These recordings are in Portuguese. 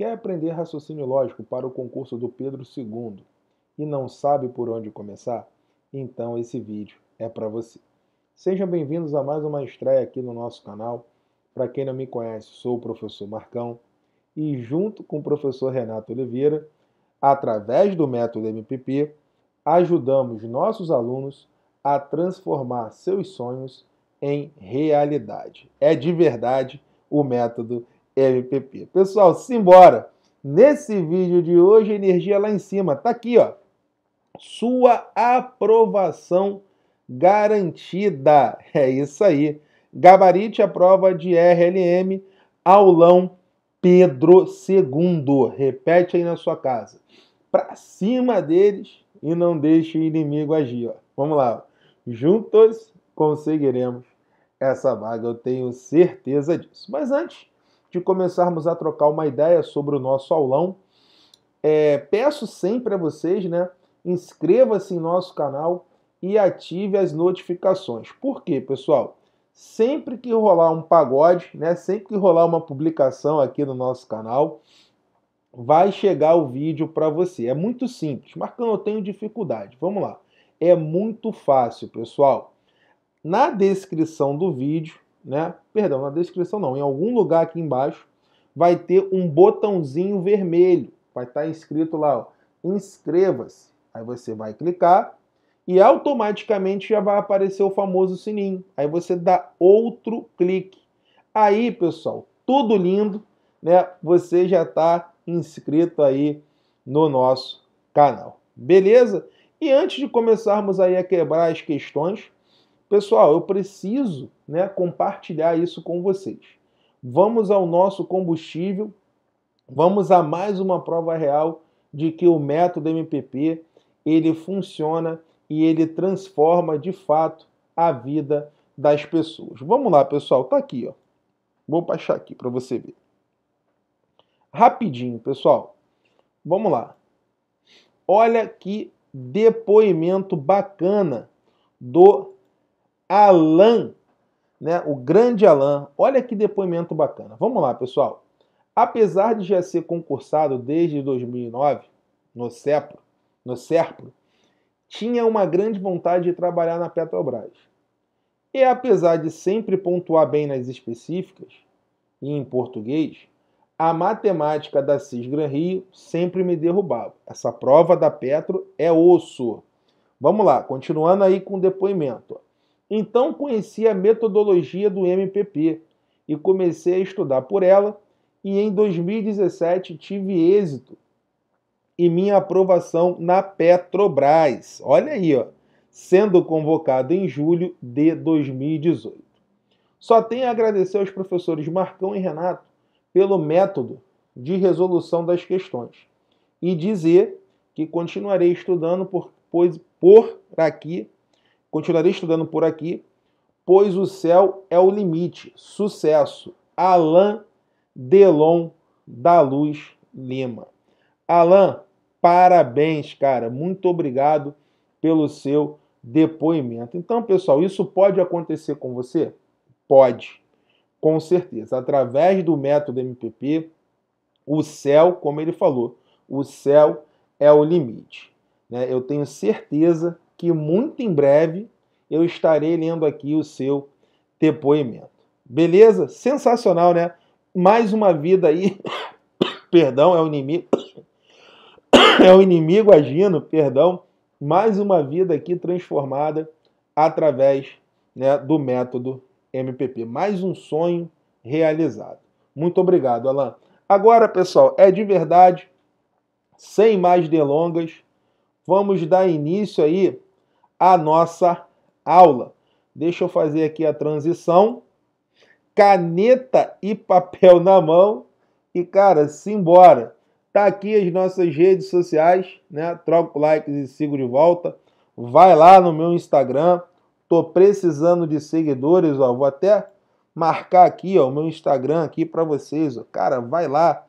Quer aprender raciocínio lógico para o concurso do Pedro II e não sabe por onde começar? Então esse vídeo é para você. Sejam bem-vindos a mais uma estreia aqui no nosso canal. Para quem não me conhece, sou o professor Marcão e junto com o professor Renato Oliveira, através do método MPP, ajudamos nossos alunos a transformar seus sonhos em realidade. É de verdade o método MPP. Pessoal, simbora! Nesse vídeo de hoje, energia lá em cima, tá aqui, ó. Sua aprovação garantida. É isso aí. Gabarite a prova de RLM, aulão Pedro II. Repete aí na sua casa. Pra cima deles e não deixe o inimigo agir. Ó. Vamos lá. Juntos conseguiremos essa vaga, eu tenho certeza disso. Mas antes, de começarmos a trocar uma ideia sobre o nosso aulão. É, peço sempre a vocês, né? Inscreva-se em nosso canal e ative as notificações. Por quê, pessoal? Sempre que rolar um pagode, né? Sempre que rolar uma publicação aqui no nosso canal, vai chegar o vídeo para você. É muito simples. Marcando, eu tenho dificuldade. Vamos lá. É muito fácil, pessoal. Na descrição do vídeo né? Perdão, na descrição não, em algum lugar aqui embaixo vai ter um botãozinho vermelho, vai estar tá escrito lá, inscreva-se. Aí você vai clicar e automaticamente já vai aparecer o famoso sininho. Aí você dá outro clique. Aí, pessoal, tudo lindo, né? Você já está inscrito aí no nosso canal. Beleza? E antes de começarmos aí a quebrar as questões, Pessoal, eu preciso né, compartilhar isso com vocês. Vamos ao nosso combustível, vamos a mais uma prova real de que o método MPP ele funciona e ele transforma de fato a vida das pessoas. Vamos lá, pessoal, tá aqui, ó. Vou baixar aqui para você ver. Rapidinho, pessoal. Vamos lá. Olha que depoimento bacana do Alain, né, o grande Alain. Olha que depoimento bacana. Vamos lá, pessoal. Apesar de já ser concursado desde 2009 no CEPRO, no CERPRO, tinha uma grande vontade de trabalhar na Petrobras. E apesar de sempre pontuar bem nas específicas e em português, a matemática da Cisgran Rio sempre me derrubava. Essa prova da Petro é osso. Vamos lá, continuando aí com o depoimento. Então conheci a metodologia do MPP e comecei a estudar por ela, e em 2017 tive êxito e minha aprovação na Petrobras. Olha aí, ó, sendo convocado em julho de 2018. Só tenho a agradecer aos professores Marcão e Renato pelo método de resolução das questões e dizer que continuarei estudando por, pois, por aqui Continuarei estudando por aqui, pois o céu é o limite. Sucesso. Alain Delon da Luz Lima. Alain, parabéns, cara. Muito obrigado pelo seu depoimento. Então, pessoal, isso pode acontecer com você? Pode, com certeza. Através do método MPP, o céu, como ele falou, o céu é o limite. Né? Eu tenho certeza que muito em breve eu estarei lendo aqui o seu depoimento. Beleza? Sensacional, né? Mais uma vida aí. perdão, é o inimigo. é o inimigo agindo, perdão. Mais uma vida aqui transformada através né, do método MPP. Mais um sonho realizado. Muito obrigado, Alan. Agora, pessoal, é de verdade, sem mais delongas, vamos dar início aí a nossa aula. Deixa eu fazer aqui a transição. Caneta e papel na mão. E, cara, simbora! Tá aqui as nossas redes sociais, né? Troco likes e sigo de volta. Vai lá no meu Instagram. Tô precisando de seguidores, ó. Vou até marcar aqui, ó, o meu Instagram aqui para vocês, ó. Cara, vai lá.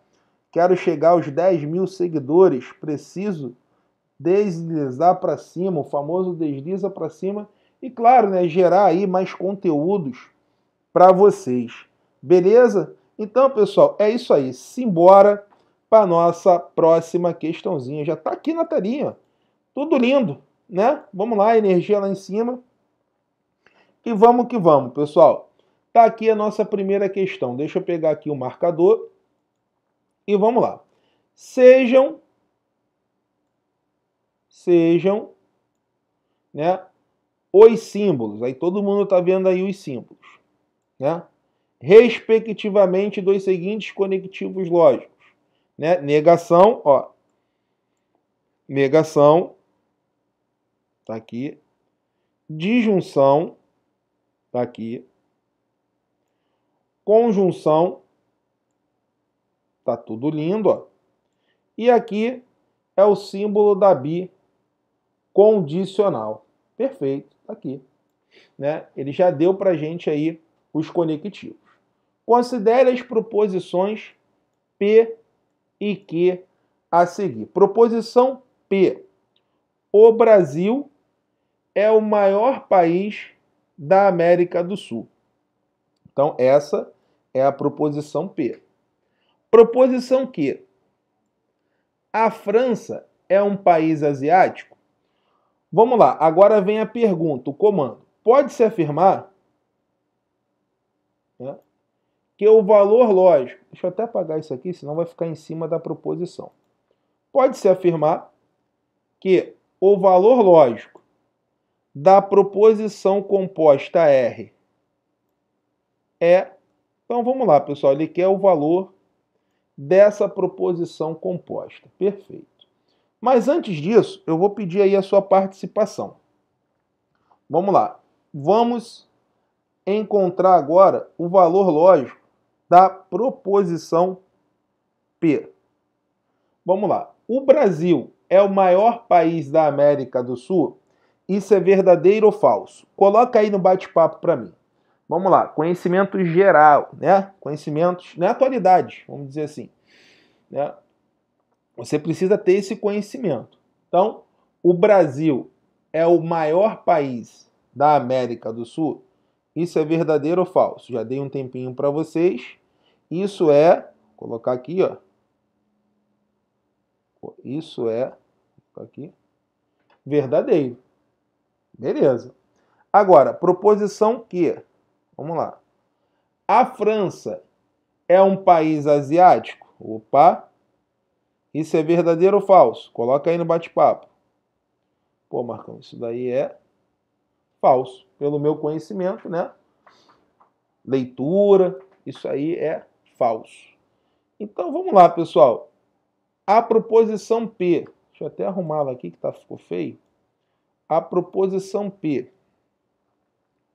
Quero chegar aos 10 mil seguidores. Preciso deslizar para cima, o famoso desliza para cima, e claro, né, gerar aí mais conteúdos para vocês. Beleza? Então, pessoal, é isso aí. Simbora para nossa próxima questãozinha. Já está aqui na telinha. Tudo lindo, né? Vamos lá, energia lá em cima. E vamos que vamos, pessoal. está aqui a nossa primeira questão. Deixa eu pegar aqui o marcador e vamos lá. Sejam sejam né, os símbolos. Aí todo mundo está vendo aí os símbolos. Né? Respectivamente dos seguintes conectivos lógicos. Né? Negação, ó. Negação, tá aqui. Disjunção, tá aqui. Conjunção, tá tudo lindo, ó. E aqui é o símbolo da bi condicional. Perfeito, tá aqui. Né? Ele já deu para a gente aí os conectivos. Considere as proposições P e Q a seguir. Proposição P. O Brasil é o maior país da América do Sul. Então, essa é a proposição P. Proposição Q. A França é um país asiático? Vamos lá, agora vem a pergunta, o comando. Pode-se afirmar né, que o valor lógico. Deixa eu até apagar isso aqui, senão vai ficar em cima da proposição. Pode-se afirmar que o valor lógico da proposição composta R é. Então vamos lá, pessoal, ele quer o valor dessa proposição composta. Perfeito. Mas antes disso, eu vou pedir aí a sua participação. Vamos lá. Vamos encontrar agora o valor lógico da proposição P. Vamos lá. O Brasil é o maior país da América do Sul? Isso é verdadeiro ou falso? Coloca aí no bate-papo para mim. Vamos lá, conhecimento geral, né? Conhecimentos, né? Atualidade, vamos dizer assim. Né? Você precisa ter esse conhecimento. Então, o Brasil é o maior país da América do Sul? Isso é verdadeiro ou falso? Já dei um tempinho para vocês. Isso é, vou colocar aqui, ó. Isso é, aqui, verdadeiro. Beleza. Agora, proposição que, vamos lá. A França é um país asiático? Opa, isso é verdadeiro ou falso? Coloca aí no bate-papo. Pô, Marcão, isso daí é falso. Pelo meu conhecimento, né? Leitura, isso aí é falso. Então vamos lá, pessoal. A proposição P. Deixa eu até arrumar ela aqui que tá, ficou feio. A proposição P.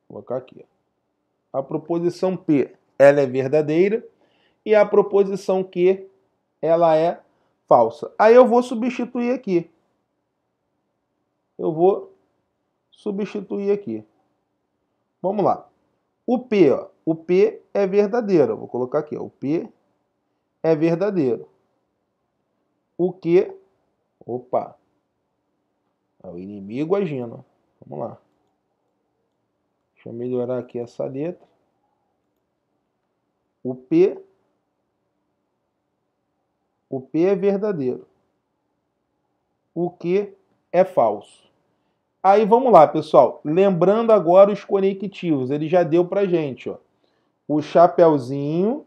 Vou colocar aqui. A proposição P, ela é verdadeira. E a proposição Q, ela é falsa. Aí eu vou substituir aqui. Eu vou substituir aqui. Vamos lá. O P, ó. o P é verdadeiro. vou colocar aqui, ó. o P é verdadeiro. O q, Opa. É o inimigo agindo. Vamos lá. Deixa eu melhorar aqui essa letra. O P o P é verdadeiro. O Q é falso. Aí vamos lá, pessoal. Lembrando agora os conectivos, ele já deu para gente, ó. O chapéuzinho,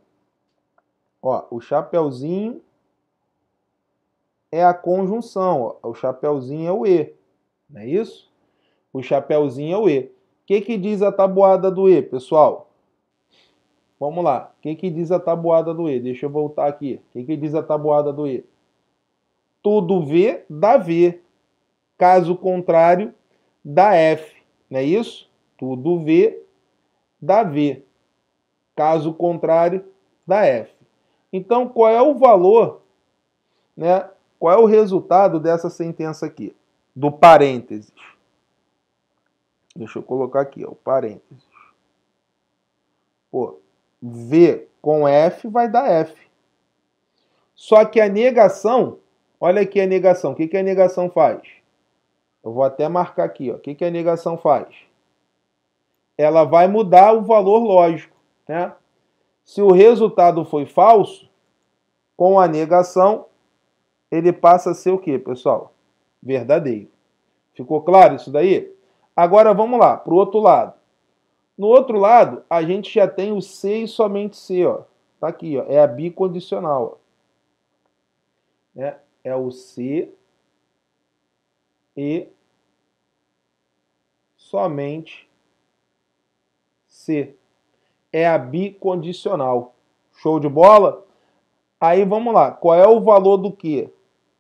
ó, o chapéuzinho é a conjunção, ó. O chapéuzinho é o E. Não é isso? O chapéuzinho é o E. O que, que diz a tabuada do E, pessoal? Vamos lá. O que, que diz a tabuada do E? Deixa eu voltar aqui. O que, que diz a tabuada do E? Tudo V dá V. Caso contrário, dá F. Não é isso? Tudo V dá V. Caso contrário, dá F. Então, qual é o valor, né? Qual é o resultado dessa sentença aqui? Do parênteses. Deixa eu colocar aqui, ó, o parênteses. Pô, V com F vai dar F. Só que a negação, olha aqui a negação. O que, que a negação faz? Eu vou até marcar aqui. Ó. O que, que a negação faz? Ela vai mudar o valor lógico. Né? Se o resultado foi falso, com a negação, ele passa a ser o que, pessoal? Verdadeiro. Ficou claro isso daí? Agora vamos lá, para o outro lado. No outro lado, a gente já tem o C e somente C, ó. Tá aqui, ó. É a bicondicional. Ó. É, é o C e somente C. É a bicondicional. Show de bola? Aí vamos lá. Qual é o valor do que?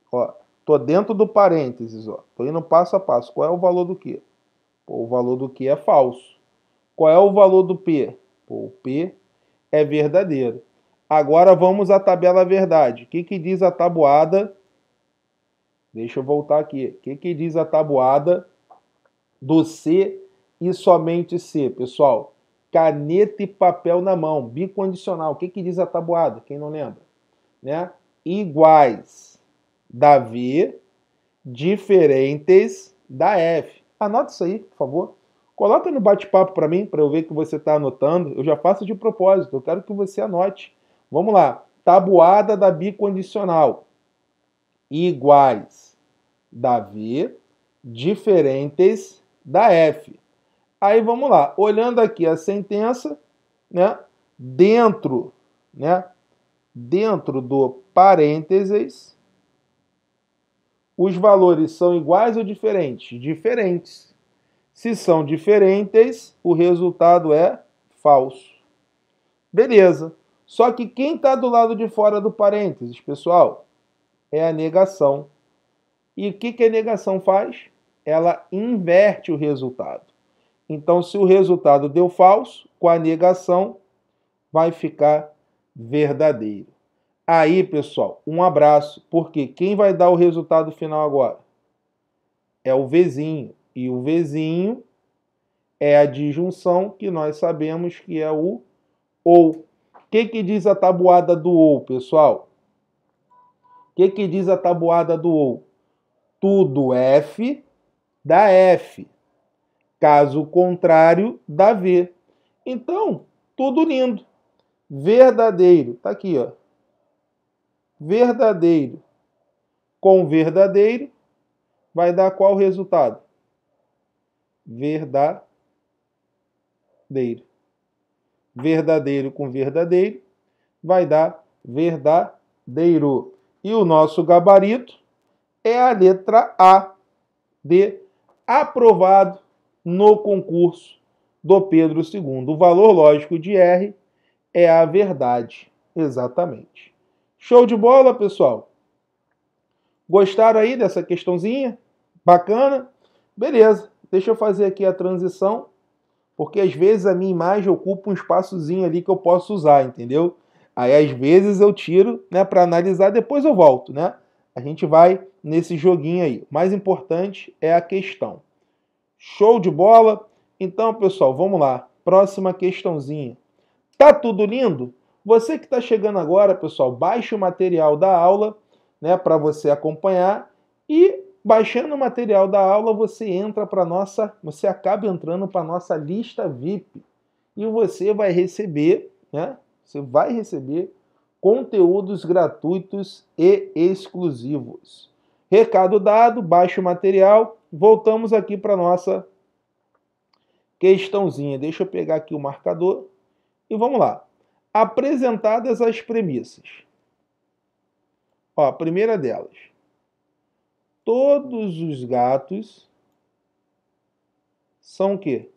Ó, tô dentro do parênteses, ó. Tô indo passo a passo. Qual é o valor do que? o valor do que é falso. Qual é o valor do P? o P é verdadeiro. Agora vamos à tabela verdade. O que, que diz a tabuada? Deixa eu voltar aqui. O que, que diz a tabuada do C e somente C, pessoal? Caneta e papel na mão, bicondicional. O que, que diz a tabuada? Quem não lembra? Né? Iguais da V, diferentes da F. Anota isso aí, por favor. Coloca no bate-papo para mim, para eu ver que você está anotando. Eu já faço de propósito, eu quero que você anote. Vamos lá. Tabuada da bicondicional. Iguais da V, diferentes da F. Aí vamos lá. Olhando aqui a sentença, né? Dentro, né? Dentro do parênteses, os valores são iguais ou diferentes? Diferentes. Se são diferentes, o resultado é falso. Beleza. Só que quem está do lado de fora do parênteses, pessoal, é a negação. E o que, que a negação faz? Ela inverte o resultado. Então, se o resultado deu falso, com a negação vai ficar verdadeiro. Aí, pessoal, um abraço, porque quem vai dar o resultado final agora? É o vizinho. E o Vzinho é a disjunção que nós sabemos que é o ou. O que, que diz a tabuada do ou, pessoal? O que, que diz a tabuada do ou? Tudo F dá F. Caso contrário, dá V. Então, tudo lindo. Verdadeiro. Tá aqui, ó. Verdadeiro com verdadeiro vai dar qual resultado? verdadeiro. Verdadeiro com verdadeiro vai dar verdadeiro. E o nosso gabarito é a letra A de aprovado no concurso do Pedro II. O valor lógico de R é a verdade, exatamente. Show de bola, pessoal? Gostaram aí dessa questãozinha? Bacana? Beleza. Deixa eu fazer aqui a transição, porque às vezes a minha imagem ocupa um espaçozinho ali que eu posso usar, entendeu? Aí às vezes eu tiro, né, para analisar, depois eu volto, né? A gente vai nesse joguinho aí. O mais importante é a questão. Show de bola? Então, pessoal, vamos lá. Próxima questãozinha. Tá tudo lindo? Você que está chegando agora, pessoal, baixe o material da aula, né, para você acompanhar e Baixando o material da aula, você entra para nossa, você acaba entrando para nossa lista VIP e você vai receber, né? Você vai receber conteúdos gratuitos e exclusivos. Recado dado, baixe o material. Voltamos aqui para nossa questãozinha. Deixa eu pegar aqui o marcador e vamos lá. Apresentadas as premissas. Ó, a primeira delas todos os gatos são o quê?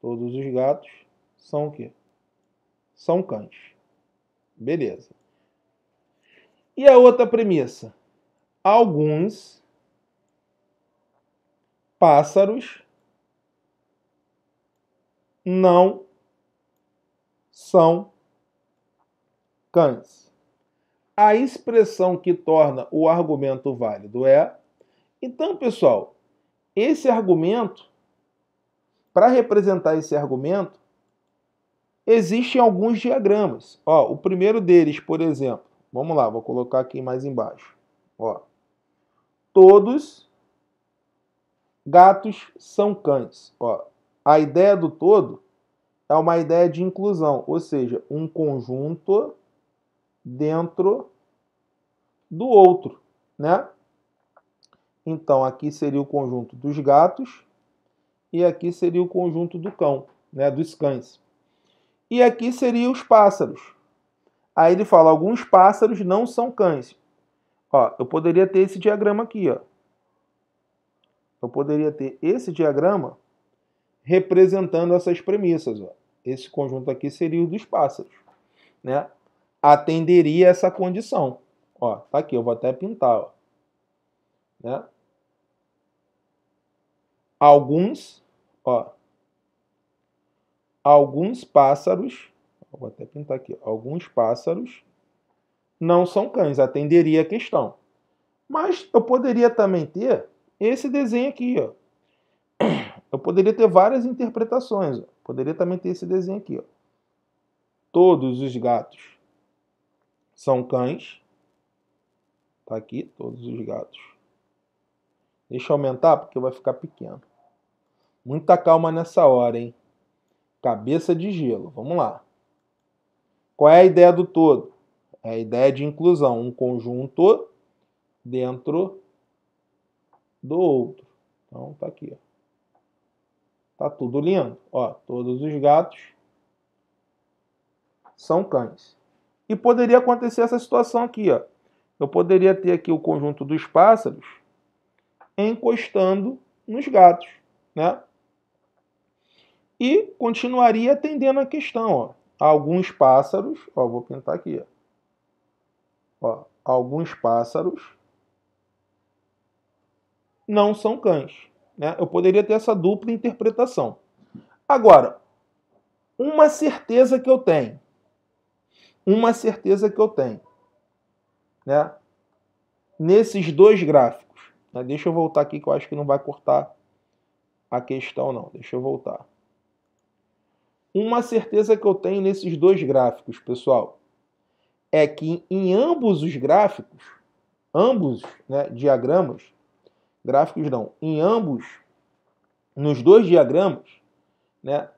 Todos os gatos são o quê? São cães. Beleza. E a outra premissa? Alguns pássaros não são cães a expressão que torna o argumento válido é. Então, pessoal, esse argumento, para representar esse argumento, existem alguns diagramas. Ó, o primeiro deles, por exemplo, vamos lá, vou colocar aqui mais embaixo. Ó, todos gatos são cães. Ó, a ideia do todo é uma ideia de inclusão, ou seja, um conjunto dentro do outro, né? Então, aqui seria o conjunto dos gatos e aqui seria o conjunto do cão, né, dos cães. E aqui seria os pássaros. Aí ele fala, alguns pássaros não são cães. Ó, eu poderia ter esse diagrama aqui, ó. Eu poderia ter esse diagrama representando essas premissas, ó. Esse conjunto aqui seria o dos pássaros, né? atenderia essa condição. Ó, tá aqui, eu vou até pintar, ó. Né? Alguns, ó, alguns pássaros, vou até pintar aqui, alguns pássaros não são cães, atenderia a questão. Mas eu poderia também ter esse desenho aqui, ó. Eu poderia ter várias interpretações. Ó. Poderia também ter esse desenho aqui, ó. Todos os gatos são cães. Tá aqui todos os gatos. Deixa eu aumentar porque vai ficar pequeno. Muita calma nessa hora, hein? Cabeça de gelo. Vamos lá. Qual é a ideia do todo? É a ideia de inclusão, um conjunto dentro do outro. Então tá aqui, Tá tudo lindo, ó, todos os gatos são cães. E poderia acontecer essa situação aqui, ó. Eu poderia ter aqui o conjunto dos pássaros encostando nos gatos, né? E continuaria atendendo a questão, ó. Alguns pássaros, ó, vou pintar aqui, ó. ó alguns pássaros não são cães, né? Eu poderia ter essa dupla interpretação. Agora, uma certeza que eu tenho, uma certeza que eu tenho. Né? Nesses dois gráficos, né? deixa eu voltar aqui que eu acho que não vai cortar a questão não, deixa eu voltar. Uma certeza que eu tenho nesses dois gráficos, pessoal, é que em ambos os gráficos, ambos né, diagramas, gráficos não, em ambos, nos dois diagramas, né,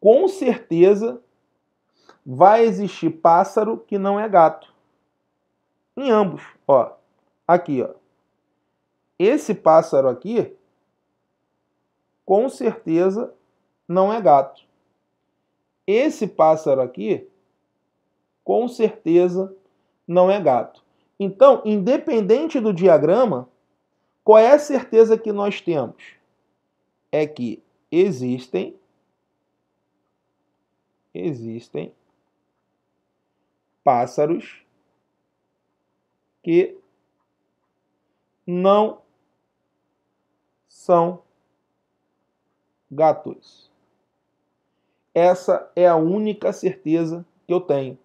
com certeza vai existir pássaro que não é gato. Em ambos, ó. Aqui, ó. Esse pássaro aqui, com certeza, não é gato. Esse pássaro aqui, com certeza, não é gato. Então, independente do diagrama, qual é a certeza que nós temos? É que existem existem pássaros que não são gatos. Essa é a única certeza que eu tenho.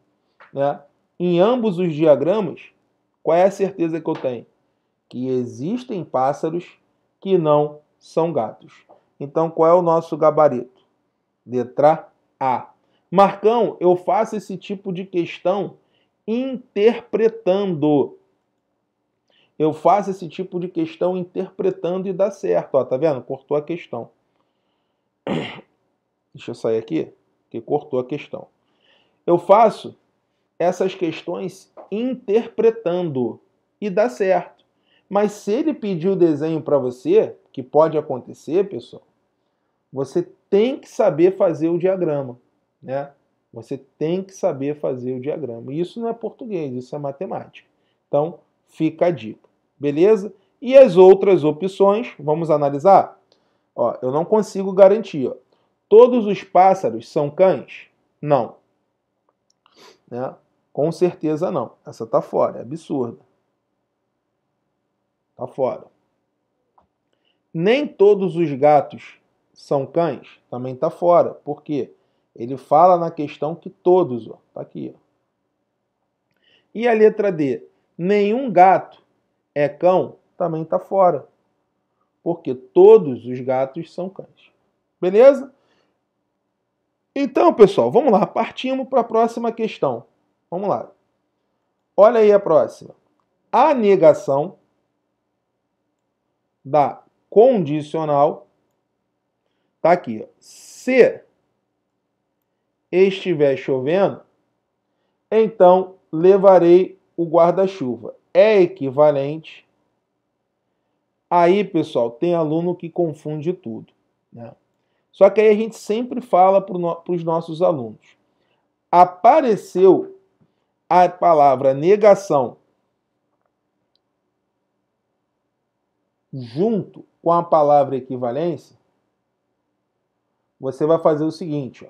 Né? Em ambos os diagramas, qual é a certeza que eu tenho? Que existem pássaros que não são gatos. Então, qual é o nosso gabarito? Letra A. Marcão, eu faço esse tipo de questão interpretando. Eu faço esse tipo de questão interpretando e dá certo. Ó, tá vendo? Cortou a questão. Deixa eu sair aqui, que cortou a questão. Eu faço essas questões interpretando e dá certo. Mas se ele pedir o desenho para você, que pode acontecer, pessoal, você tem que saber fazer o diagrama né? Você tem que saber fazer o diagrama. E isso não é português, isso é matemática. Então, fica a dica, beleza? E as outras opções, vamos analisar? Ó, eu não consigo garantir. Ó. Todos os pássaros são cães? Não. Né? Com certeza não. Essa tá fora, é absurda. Tá fora. Nem todos os gatos são cães? Também tá fora. Por quê? Porque ele fala na questão que todos, ó, tá aqui, ó. E a letra D, nenhum gato é cão, também tá fora. Porque todos os gatos são cães. Beleza? Então, pessoal, vamos lá, partimos para a próxima questão. Vamos lá. Olha aí a próxima. A negação da condicional tá aqui, ó. Se estiver chovendo, então levarei o guarda-chuva. É equivalente. Aí, pessoal, tem aluno que confunde tudo. Né? Só que aí a gente sempre fala para os nossos alunos. Apareceu a palavra negação junto com a palavra equivalência, você vai fazer o seguinte, ó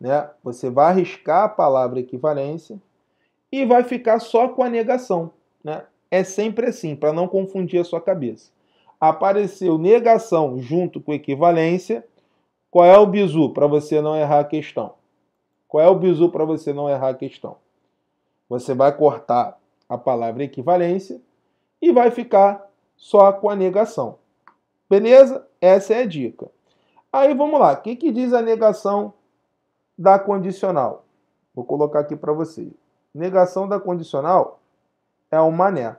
né? Você vai arriscar a palavra equivalência e vai ficar só com a negação. Né? É sempre assim, para não confundir a sua cabeça. Apareceu negação junto com equivalência. Qual é o bizu para você não errar a questão? Qual é o bizu para você não errar a questão? Você vai cortar a palavra equivalência e vai ficar só com a negação. Beleza? Essa é a dica. Aí vamos lá. O que, que diz a negação da condicional. Vou colocar aqui para vocês. Negação da condicional é o mané.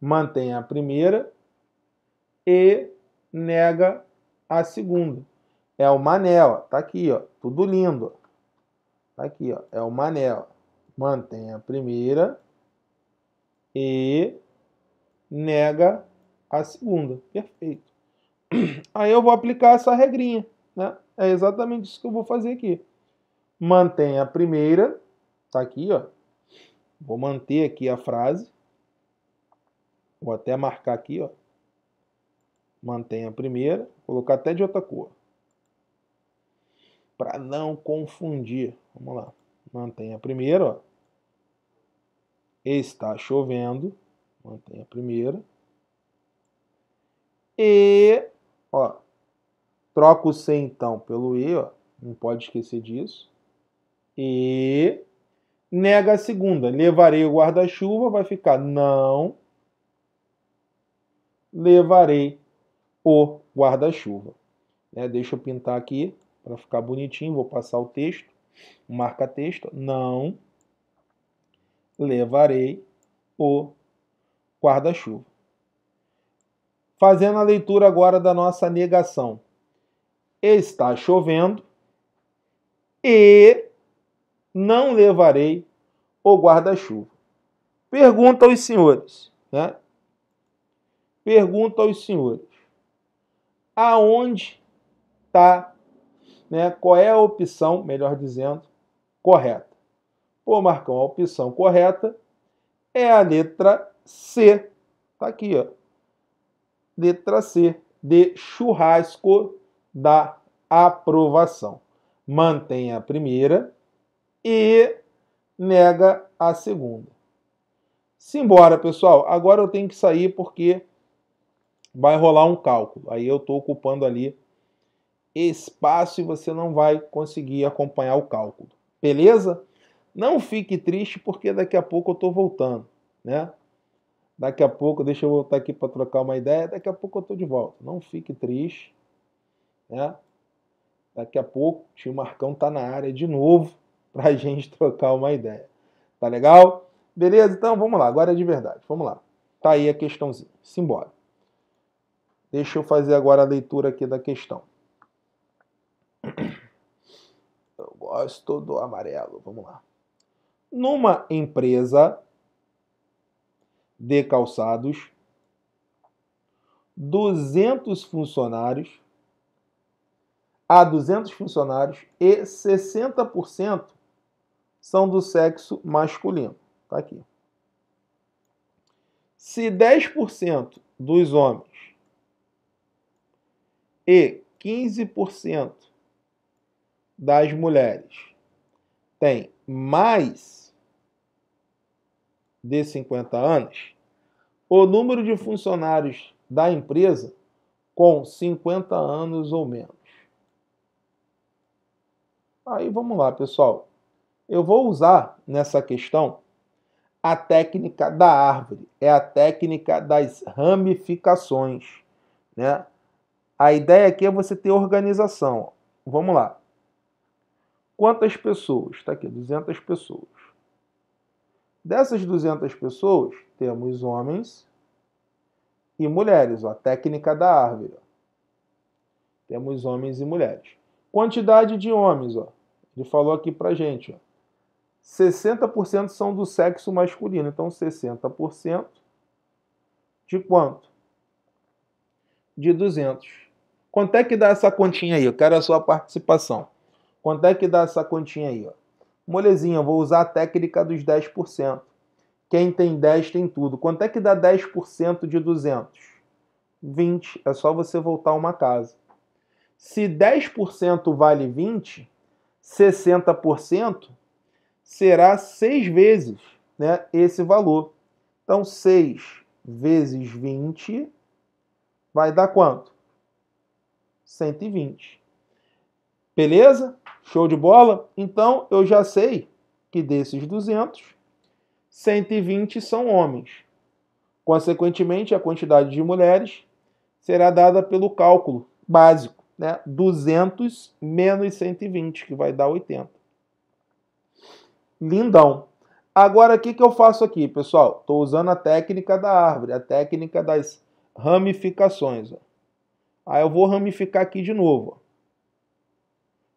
Mantém a primeira e nega a segunda. É o mané, ó. Tá aqui, ó. Tudo lindo. Tá aqui, ó. É o mané, ó. Mantém a primeira e nega a segunda. Perfeito. Aí eu vou aplicar essa regrinha, né? É exatamente isso que eu vou fazer aqui. Mantém a primeira, tá aqui, ó. Vou manter aqui a frase. Vou até marcar aqui, ó. Mantém a primeira, vou colocar até de outra cor. Para não confundir. Vamos lá. Mantém a primeira, ó. Está chovendo. Mantém a primeira. E, ó, Troca o C então pelo E, ó, não pode esquecer disso. E nega a segunda. Levarei o guarda-chuva, vai ficar não levarei o guarda-chuva. É, deixa eu pintar aqui para ficar bonitinho, vou passar o texto, marca texto, não levarei o guarda-chuva. Fazendo a leitura agora da nossa negação está chovendo e não levarei o guarda-chuva. Pergunta aos senhores, né? Pergunta aos senhores. Aonde está, né? Qual é a opção, melhor dizendo, correta? Pô, Marcão, a opção correta é a letra C. Tá aqui, ó. Letra C de churrasco da aprovação. Mantém a primeira e nega a segunda. Simbora, pessoal. Agora eu tenho que sair porque vai rolar um cálculo. Aí eu estou ocupando ali espaço e você não vai conseguir acompanhar o cálculo. Beleza? Não fique triste porque daqui a pouco eu estou voltando, né? Daqui a pouco, deixa eu voltar aqui para trocar uma ideia, daqui a pouco eu estou de volta. Não fique triste né? Daqui a pouco, o tio Marcão tá na área de novo para a gente trocar uma ideia. Tá legal? Beleza? Então vamos lá, agora é de verdade. Vamos lá. Tá aí a questãozinha. Simbora. Deixa eu fazer agora a leitura aqui da questão. Eu gosto do amarelo. Vamos lá. Numa empresa de calçados, 200 funcionários a 200 funcionários e 60% são do sexo masculino. Está aqui. Se 10% dos homens e 15% das mulheres têm mais de 50 anos, o número de funcionários da empresa com 50 anos ou menos Aí vamos lá, pessoal. Eu vou usar nessa questão a técnica da árvore, é a técnica das ramificações, né? A ideia aqui é você ter organização. Vamos lá. Quantas pessoas? Está aqui, 200 pessoas. Dessas 200 pessoas, temos homens e mulheres. Ó, a técnica da árvore. Temos homens e mulheres. Quantidade de homens, ó. Ele falou aqui pra gente, ó. 60% são do sexo masculino, então 60% de quanto? De 200. Quanto é que dá essa continha aí? Eu quero a sua participação. Quanto é que dá essa continha aí, ó? Molezinha, vou usar a técnica dos 10%. Quem tem 10 tem tudo. Quanto é que dá 10% de 200? 20. É só você voltar uma casa. Se 10% vale 20, 60% será 6 vezes né, esse valor. Então, 6 vezes 20 vai dar quanto? 120. Beleza? Show de bola? Então, eu já sei que desses 200, 120 são homens. Consequentemente, a quantidade de mulheres será dada pelo cálculo básico né, 200 menos 120, que vai dar 80. Lindão. Agora, o que, que eu faço aqui, pessoal? Estou usando a técnica da árvore, a técnica das ramificações. Ó. Aí eu vou ramificar aqui de novo.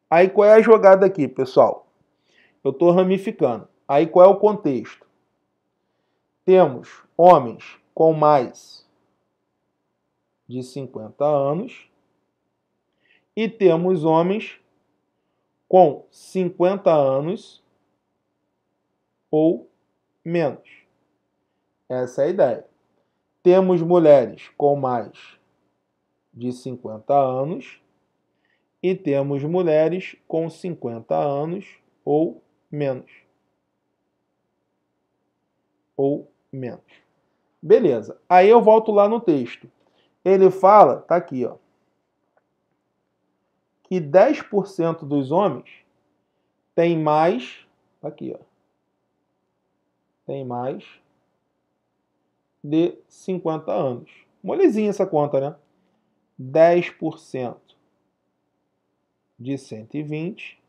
Aí qual é a jogada aqui, pessoal? Eu estou ramificando. Aí qual é o contexto? Temos homens com mais de 50 anos e temos homens com 50 anos ou menos. Essa é a ideia. Temos mulheres com mais de 50 anos e temos mulheres com 50 anos ou menos. Ou menos. Beleza. Aí eu volto lá no texto. Ele fala, tá aqui, ó que 10% dos homens tem mais. Tá aqui, ó. Tem mais de 50 anos. Molezinha essa conta, né? 10% de 120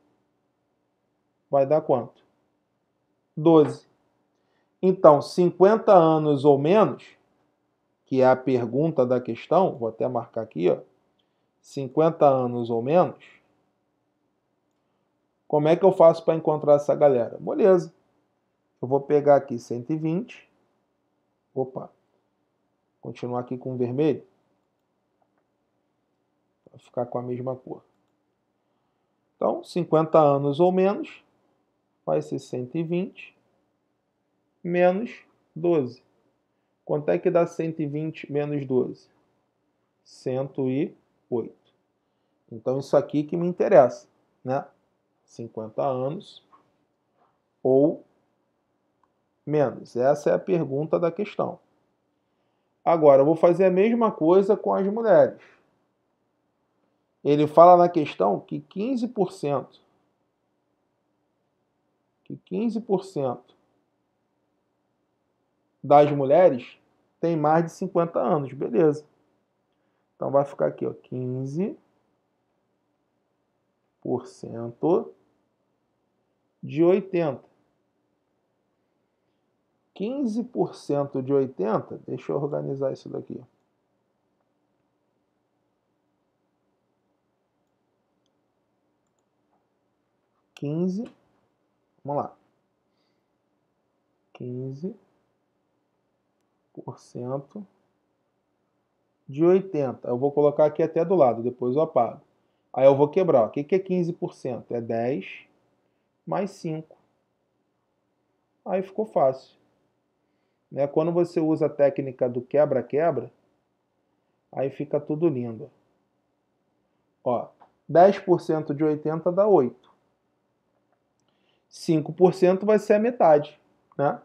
vai dar quanto? 12. Então, 50 anos ou menos, que é a pergunta da questão, vou até marcar aqui, ó. 50 anos ou menos, como é que eu faço para encontrar essa galera? Moleza. Eu vou pegar aqui 120. Opa. Continuar aqui com vermelho. Vai ficar com a mesma cor. Então, 50 anos ou menos vai ser 120 menos 12. Quanto é que dá 120 menos 12? 120. 8. Então, isso aqui que me interessa, né? 50 anos ou menos. Essa é a pergunta da questão. Agora, eu vou fazer a mesma coisa com as mulheres. Ele fala na questão que 15%, que 15% das mulheres tem mais de 50 anos, beleza. Então vai ficar aqui, ó, 15% de 80. 15% de 80, deixa eu organizar isso daqui. Quinze, vamos lá, quinze por cento de 80. Eu vou colocar aqui até do lado, depois eu apago. Aí eu vou quebrar. O que, é 15%? É 10 mais 5. Aí ficou fácil. Né? Quando você usa a técnica do quebra-quebra, aí fica tudo lindo. Ó, 10% de 80 dá 8. 5% vai ser a metade, né?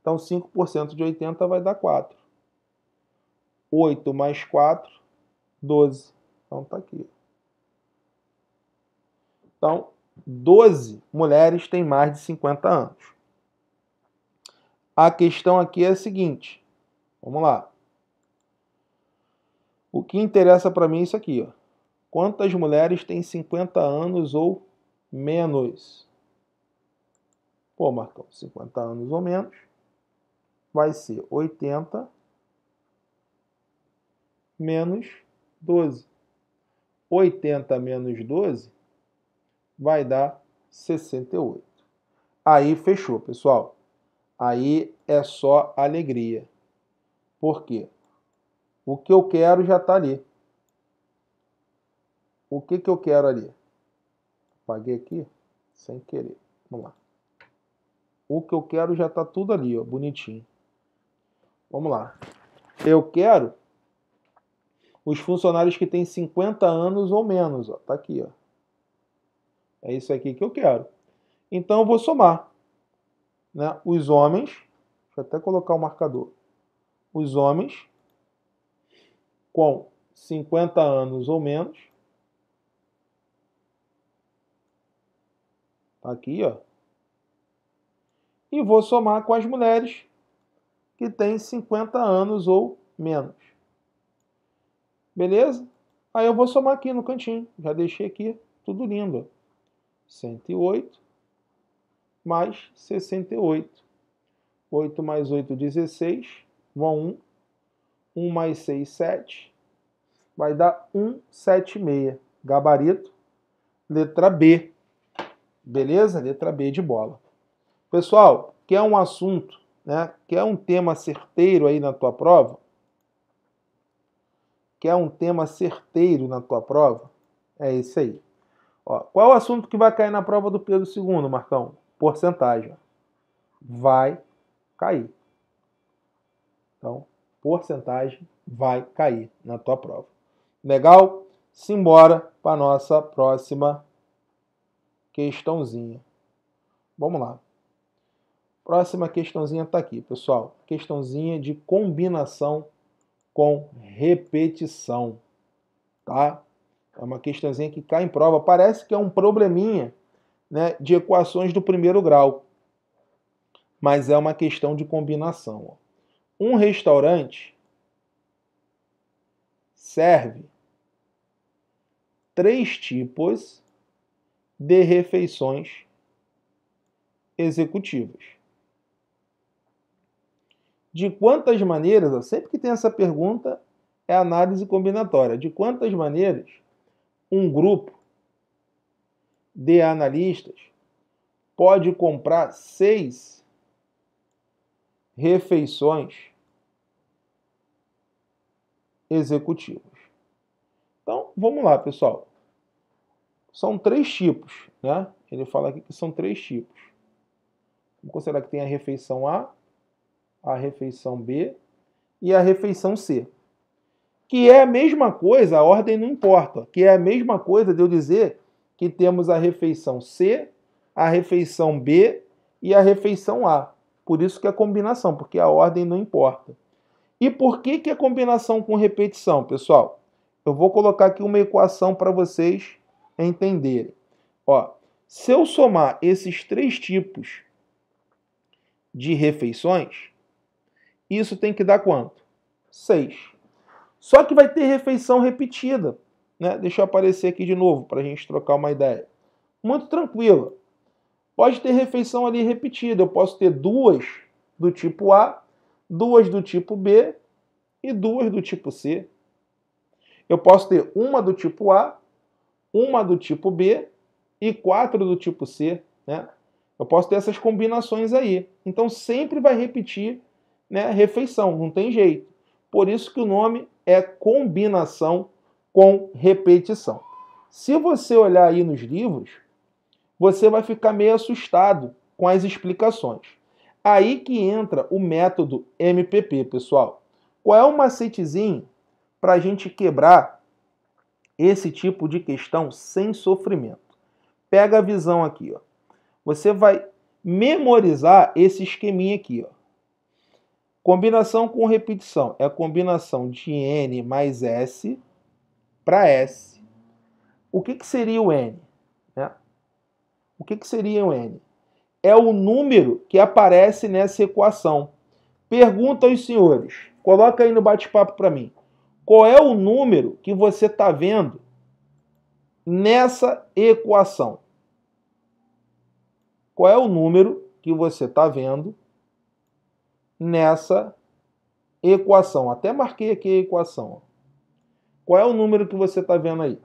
Então 5% de 80 vai dar 4. 8 mais 4, 12. Então tá aqui. Então, 12 mulheres têm mais de 50 anos. A questão aqui é a seguinte. Vamos lá. O que interessa para mim é isso aqui. Ó. Quantas mulheres têm 50 anos ou menos? Pô, Marcão, 50 anos ou menos vai ser 80 menos 12. 80 menos 12 vai dar 68. Aí fechou, pessoal. Aí é só alegria. Por quê? O que eu quero já está ali. O que, que eu quero ali? Apaguei aqui sem querer. Vamos lá. O que eu quero já está tudo ali, ó, bonitinho. Vamos lá. Eu quero os funcionários que têm 50 anos ou menos. Está aqui. Ó. É isso aqui que eu quero. Então eu vou somar né, os homens. Deixa eu até colocar o marcador. Os homens com 50 anos ou menos. Tá aqui, ó. E vou somar com as mulheres que têm 50 anos ou menos. Beleza? Aí eu vou somar aqui no cantinho. Já deixei aqui tudo lindo. 108 mais 68. 8 mais 8, 16. Vão 1. 1 mais 6, 7. Vai dar 176. Gabarito. Letra B. Beleza? Letra B de bola. Pessoal, quer um assunto, né? quer um tema certeiro aí na tua prova? Quer é um tema certeiro na tua prova? É esse aí. Ó, qual é o assunto que vai cair na prova do Pedro II, Marcão? Porcentagem. Vai cair. Então, porcentagem vai cair na tua prova. Legal? Simbora para nossa próxima questãozinha. Vamos lá. Próxima questãozinha está aqui, pessoal. Questãozinha de combinação com repetição, tá? É uma questãozinha que cai em prova. Parece que é um probleminha né, de equações do primeiro grau, mas é uma questão de combinação. Ó. Um restaurante serve três tipos de refeições executivas de quantas maneiras, sempre que tem essa pergunta, é análise combinatória. De quantas maneiras um grupo de analistas pode comprar seis refeições executivas? Então, vamos lá, pessoal. São três tipos, né? Ele fala aqui que são três tipos. Vamos considerar que tem a refeição A, a refeição B e a refeição C. Que é a mesma coisa, a ordem não importa, que é a mesma coisa de eu dizer que temos a refeição C, a refeição B e a refeição A. Por isso que é a combinação, porque a ordem não importa. E por que, que a é combinação com repetição, pessoal? Eu vou colocar aqui uma equação para vocês entenderem. Ó, se eu somar esses três tipos de refeições, isso tem que dar quanto? 6. Só que vai ter refeição repetida. Né? Deixa eu aparecer aqui de novo para a gente trocar uma ideia. Muito tranquila. Pode ter refeição ali repetida. Eu posso ter duas do tipo A, duas do tipo B e duas do tipo C. Eu posso ter uma do tipo A, uma do tipo B e quatro do tipo C. Né? Eu posso ter essas combinações aí. Então sempre vai repetir né, refeição, não tem jeito. Por isso que o nome é combinação com repetição. Se você olhar aí nos livros, você vai ficar meio assustado com as explicações. Aí que entra o método MPP, pessoal. Qual é o macetezinho para a gente quebrar esse tipo de questão sem sofrimento? Pega a visão aqui, ó. Você vai memorizar esse esqueminha aqui, ó. Combinação com repetição é a combinação de N mais S para S. O que, que seria o N? Né? O que, que seria o N? É o número que aparece nessa equação. Pergunta aos senhores, coloca aí no bate-papo para mim. Qual é o número que você está vendo nessa equação? Qual é o número que você está vendo nessa equação. Até marquei aqui a equação. Qual é o número que você está vendo aí?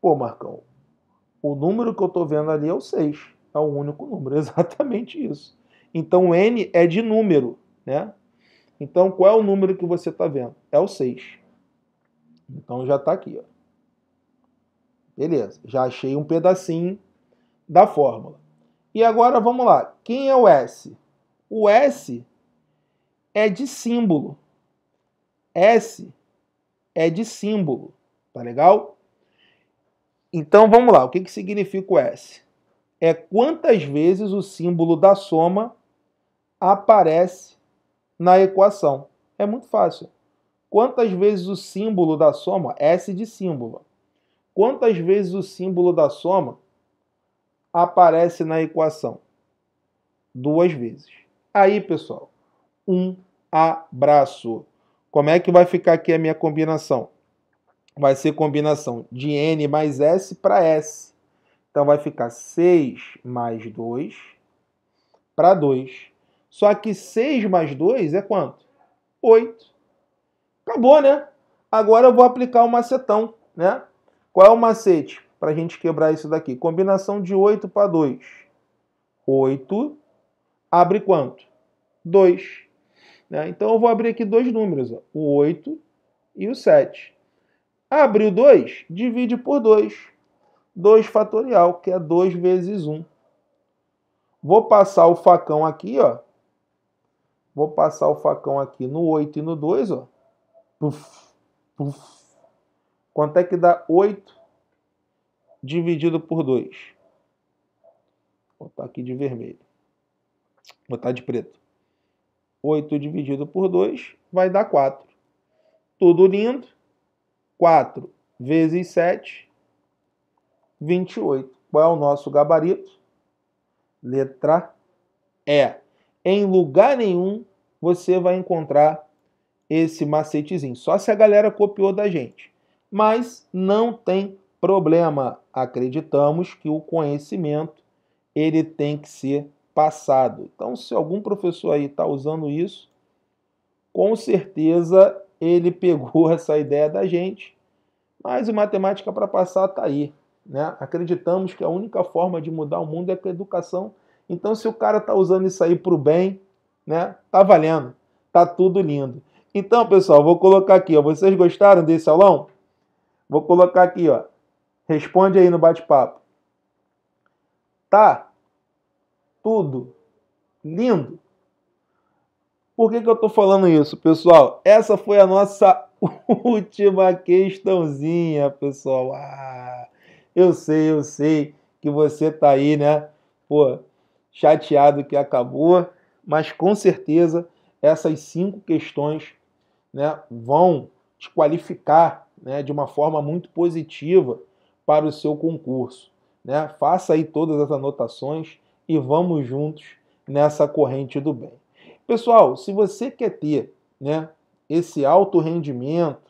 Pô, Marcão, o número que eu estou vendo ali é o 6. É o único número, exatamente isso. Então, N é de número, né? Então, qual é o número que você está vendo? É o 6. Então, já está aqui. Ó. Beleza, já achei um pedacinho da fórmula. E agora, vamos lá. Quem é o S? O S é de símbolo. S é de símbolo. Tá legal? Então vamos lá. O que, que significa o S? É quantas vezes o símbolo da soma aparece na equação. É muito fácil. Quantas vezes o símbolo da soma, S de símbolo, quantas vezes o símbolo da soma aparece na equação? Duas vezes. Aí, pessoal, um abraço. Como é que vai ficar aqui a minha combinação? Vai ser combinação de N mais S para S. Então vai ficar 6 mais 2 para 2. Só que 6 mais 2 é quanto? 8. Acabou, né? Agora eu vou aplicar o um macetão, né? Qual é o macete para a gente quebrar isso daqui? Combinação de 8 para 2. 8 abre quanto? 2. Né? Então eu vou abrir aqui dois números, ó, o 8 e o 7. Abriu 2, divide por 2. 2 fatorial, que é 2 vezes 1. Um. Vou passar o facão aqui, ó. Vou passar o facão aqui no 8 e no 2, ó. Puf, puf. Quanto é que dá 8 dividido por 2? Vou botar aqui de vermelho. Vou botar de preto. 8 dividido por 2 vai dar 4. Tudo lindo. 4 vezes 7, 28. Qual é o nosso gabarito? Letra E. Em lugar nenhum você vai encontrar esse macetezinho. Só se a galera copiou da gente. Mas não tem problema. Acreditamos que o conhecimento ele tem que ser passado. Então, se algum professor aí está usando isso, com certeza ele pegou essa ideia da gente. Mas o matemática para passar está aí. Né? Acreditamos que a única forma de mudar o mundo é com a educação. Então, se o cara está usando isso aí para o bem, né? tá valendo, tá tudo lindo. Então, pessoal, vou colocar aqui. Ó, vocês gostaram desse aulão? Vou colocar aqui, ó. Responde aí no bate-papo. Tá, tudo lindo. Por que, que eu estou falando isso, pessoal? Essa foi a nossa última questãozinha, pessoal. Ah, eu sei, eu sei que você está aí, né? Pô, chateado que acabou, mas com certeza essas cinco questões né, vão te qualificar né, de uma forma muito positiva para o seu concurso. Né? Faça aí todas as anotações e vamos juntos nessa corrente do bem. Pessoal, se você quer ter né, esse alto rendimento,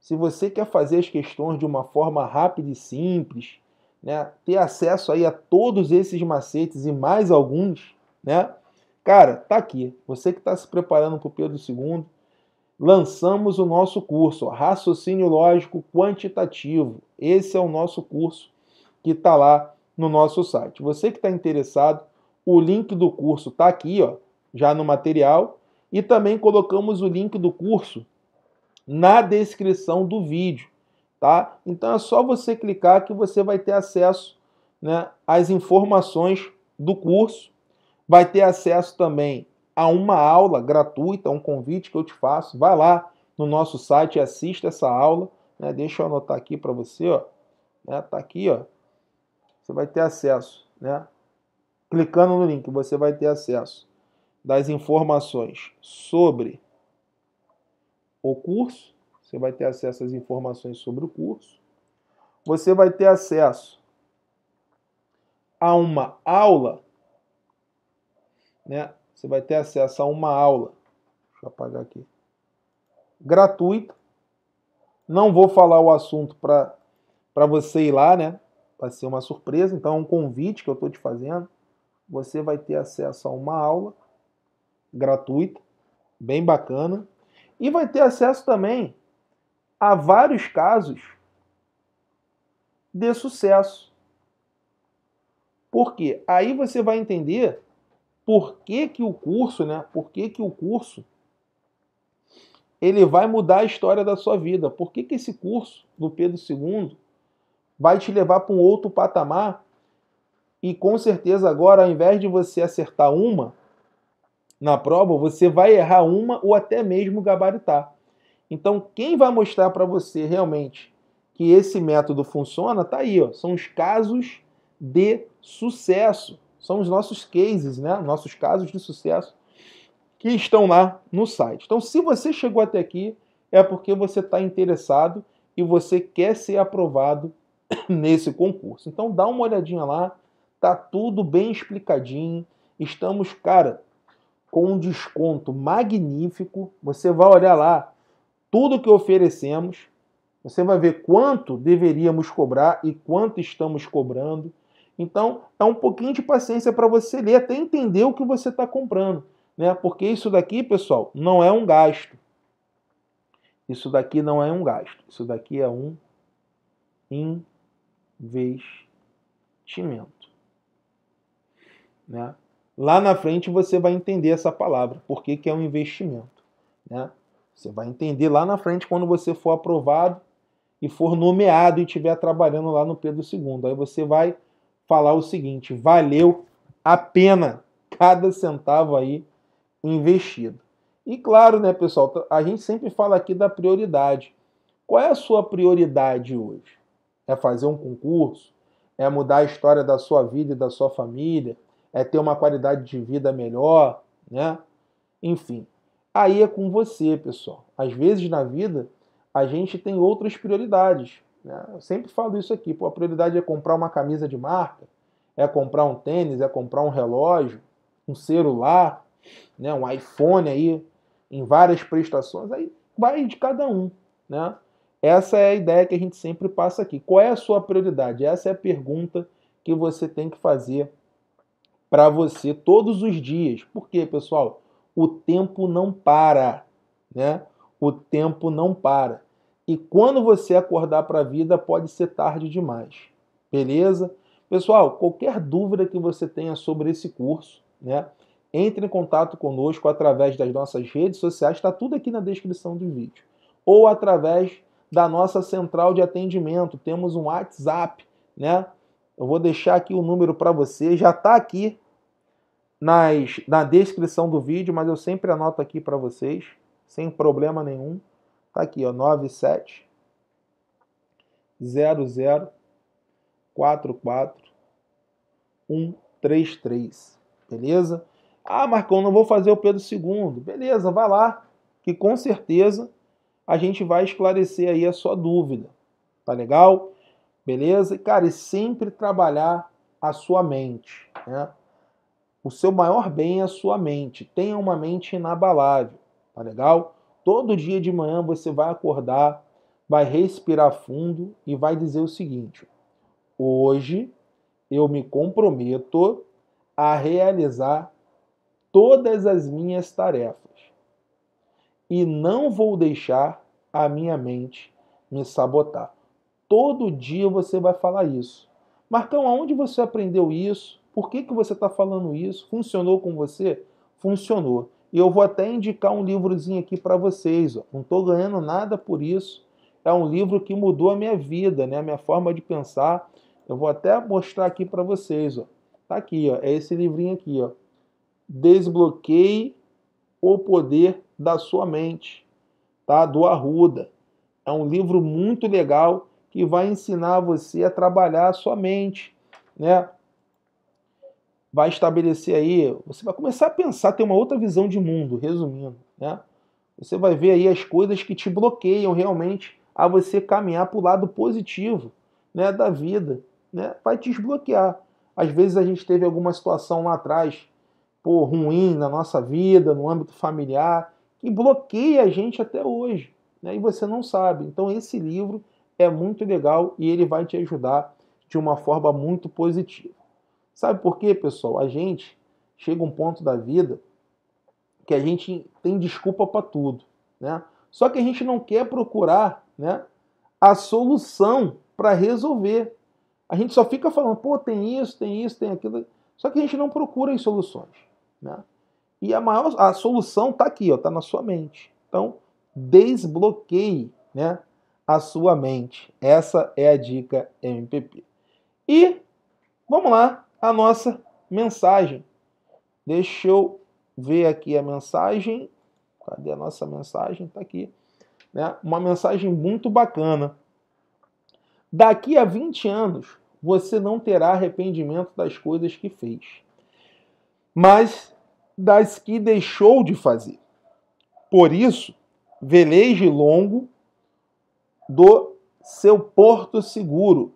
se você quer fazer as questões de uma forma rápida e simples, né, ter acesso aí a todos esses macetes e mais alguns, né? Cara, tá aqui. Você que está se preparando para o Pedro II, lançamos o nosso curso, ó, Raciocínio Lógico Quantitativo. Esse é o nosso curso que está lá no nosso site. Você que está interessado, o link do curso está aqui, ó, já no material, e também colocamos o link do curso na descrição do vídeo, tá? Então é só você clicar que você vai ter acesso né, às informações do curso, vai ter acesso também a uma aula gratuita, um convite que eu te faço. Vai lá no nosso site e assista essa aula. Né? Deixa eu anotar aqui para você, ó. Né? Tá aqui, ó você vai ter acesso, né? Clicando no link, você vai ter acesso das informações sobre o curso, você vai ter acesso às informações sobre o curso. Você vai ter acesso a uma aula, né? Você vai ter acesso a uma aula. Deixa eu apagar aqui. Gratuita. Não vou falar o assunto para você ir lá, né? vai ser uma surpresa, então é um convite que eu estou te fazendo. Você vai ter acesso a uma aula gratuita, bem bacana, e vai ter acesso também a vários casos de sucesso. Por quê? Aí você vai entender por que, que o curso, né? Por que, que o curso ele vai mudar a história da sua vida. Por que, que esse curso do Pedro II vai te levar para um outro patamar. E com certeza agora, ao invés de você acertar uma na prova, você vai errar uma ou até mesmo gabaritar. Então, quem vai mostrar para você realmente que esse método funciona, tá aí, ó. São os casos de sucesso. São os nossos cases, né? Nossos casos de sucesso que estão lá no site. Então, se você chegou até aqui, é porque você está interessado e você quer ser aprovado nesse concurso. Então dá uma olhadinha lá, tá tudo bem explicadinho. Estamos, cara, com um desconto magnífico. Você vai olhar lá tudo que oferecemos. Você vai ver quanto deveríamos cobrar e quanto estamos cobrando. Então, é um pouquinho de paciência para você ler, até entender o que você está comprando. Né? Porque isso daqui, pessoal, não é um gasto. Isso daqui não é um gasto. Isso daqui é um in investimento, Né? Lá na frente você vai entender essa palavra, porque que é um investimento. Né? Você vai entender lá na frente quando você for aprovado e for nomeado e estiver trabalhando lá no Pedro II. Aí você vai falar o seguinte: valeu a pena cada centavo aí investido. E claro, né, pessoal, a gente sempre fala aqui da prioridade. Qual é a sua prioridade hoje? é fazer um concurso, é mudar a história da sua vida e da sua família, é ter uma qualidade de vida melhor, né? Enfim, aí é com você, pessoal. Às vezes na vida a gente tem outras prioridades. Né? Eu sempre falo isso aqui. Pô, a prioridade é comprar uma camisa de marca, é comprar um tênis, é comprar um relógio, um celular, né? um iPhone aí, em várias prestações. Aí vai de cada um, né? Essa é a ideia que a gente sempre passa aqui. Qual é a sua prioridade? Essa é a pergunta que você tem que fazer para você todos os dias. Por quê, pessoal? O tempo não para, né? O tempo não para. E quando você acordar para a vida, pode ser tarde demais. Beleza? Pessoal, qualquer dúvida que você tenha sobre esse curso, né? Entre em contato conosco através das nossas redes sociais, está tudo aqui na descrição do vídeo, ou através da nossa central de atendimento. Temos um WhatsApp, né? Eu vou deixar aqui o número para você, já está aqui nas, na descrição do vídeo, mas eu sempre anoto aqui para vocês, sem problema nenhum. Tá aqui, ó, 97 00 Beleza? Ah, Marcão, não vou fazer o Pedro II. Beleza, vai lá, que com certeza a gente vai esclarecer aí a sua dúvida. Tá legal? Beleza? cara, e sempre trabalhar a sua mente, né? O seu maior bem é a sua mente. Tenha uma mente inabalável, tá legal? Todo dia de manhã você vai acordar, vai respirar fundo e vai dizer o seguinte: Hoje eu me comprometo a realizar todas as minhas tarefas e não vou deixar a minha mente me sabotar. Todo dia você vai falar isso. Marcão, aonde você aprendeu isso? Por que, que você está falando isso? Funcionou com você? Funcionou. E eu vou até indicar um livrozinho aqui para vocês. Ó. Não estou ganhando nada por isso. É um livro que mudou a minha vida, né? a minha forma de pensar. Eu vou até mostrar aqui para vocês. Ó. Tá aqui, ó. é esse livrinho aqui. Ó. Desbloqueie o Poder da Sua Mente, tá? do Arruda. É um livro muito legal que vai ensinar você a trabalhar a sua mente, né? Vai estabelecer aí, você vai começar a pensar, ter uma outra visão de mundo, resumindo, né? Você vai ver aí as coisas que te bloqueiam realmente a você caminhar para o lado positivo, né, da vida, né? Vai te desbloquear. Às vezes a gente teve alguma situação lá atrás pô, ruim na nossa vida, no âmbito familiar, que bloqueia a gente até hoje, né? E você não sabe. Então esse livro é muito legal e ele vai te ajudar de uma forma muito positiva. Sabe por quê, pessoal? A gente chega um ponto da vida que a gente tem desculpa para tudo, né? Só que a gente não quer procurar, né, a solução para resolver. A gente só fica falando, pô, tem isso, tem isso, tem aquilo, só que a gente não procura as soluções. Né? E a maior a solução está aqui, está na sua mente. Então, desbloqueie né, a sua mente. Essa é a dica MPP. E vamos lá, a nossa mensagem. Deixa eu ver aqui a mensagem. Cadê a nossa mensagem? Está aqui. Né? Uma mensagem muito bacana. Daqui a 20 anos, você não terá arrependimento das coisas que fez. Mas das que deixou de fazer. Por isso, veleje longo do seu porto seguro.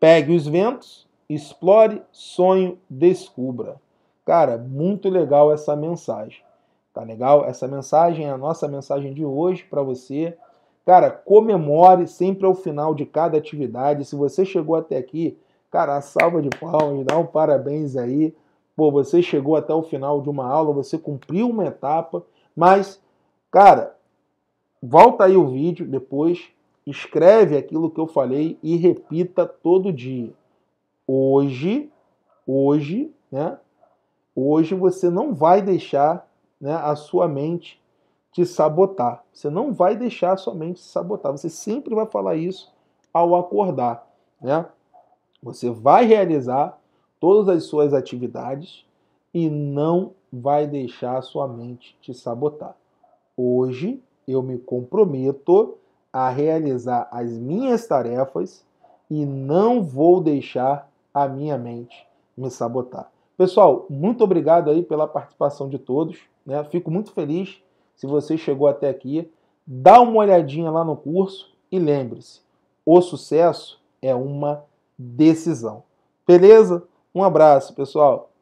Pegue os ventos, explore, sonho, descubra. Cara, muito legal essa mensagem. Tá legal? Essa mensagem é a nossa mensagem de hoje para você. Cara, comemore sempre ao final de cada atividade. Se você chegou até aqui, cara, salva de palmas, dá um parabéns aí. Pô, você chegou até o final de uma aula, você cumpriu uma etapa, mas, cara, volta aí o vídeo depois, escreve aquilo que eu falei e repita todo dia. Hoje, hoje, né? Hoje você não vai deixar né, a sua mente te sabotar. Você não vai deixar a sua mente se sabotar. Você sempre vai falar isso ao acordar, né? Você vai realizar todas as suas atividades e não vai deixar a sua mente te sabotar. Hoje eu me comprometo a realizar as minhas tarefas e não vou deixar a minha mente me sabotar. Pessoal, muito obrigado aí pela participação de todos. Né? Fico muito feliz se você chegou até aqui. Dá uma olhadinha lá no curso e lembre-se: o sucesso é uma decisão. Beleza? Um abraço, pessoal.